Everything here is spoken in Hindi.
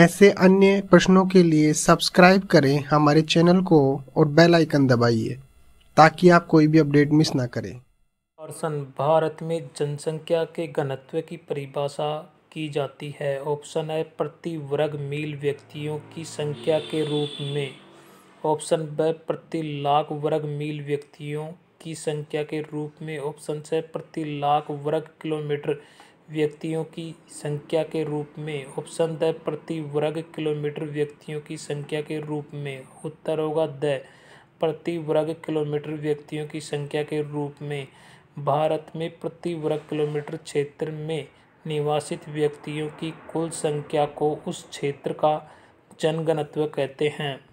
ऐसे अन्य प्रश्नों के लिए सब्सक्राइब करें हमारे चैनल को और बेल आइकन दबाइए ताकि आप कोई भी अपडेट मिस ना करें ऑप्शन भारत में जनसंख्या के घनत्व की परिभाषा की जाती है ऑप्शन है प्रति वर्ग मील व्यक्तियों की संख्या के रूप में ऑप्शन ब प्रति लाख वर्ग मील व्यक्तियों की संख्या के रूप में ऑप्शन से प्रति लाख वर्ग किलोमीटर व्यक्तियों की संख्या के रूप में ऑप्शन द प्रति वर्ग किलोमीटर व्यक्तियों की संख्या के रूप में उत्तर होगा द प्रति वर्ग किलोमीटर व्यक्तियों की संख्या के रूप में भारत में प्रति वर्ग किलोमीटर क्षेत्र में निवासित व्यक्तियों की कुल संख्या को उस क्षेत्र का जनगणत्व कहते हैं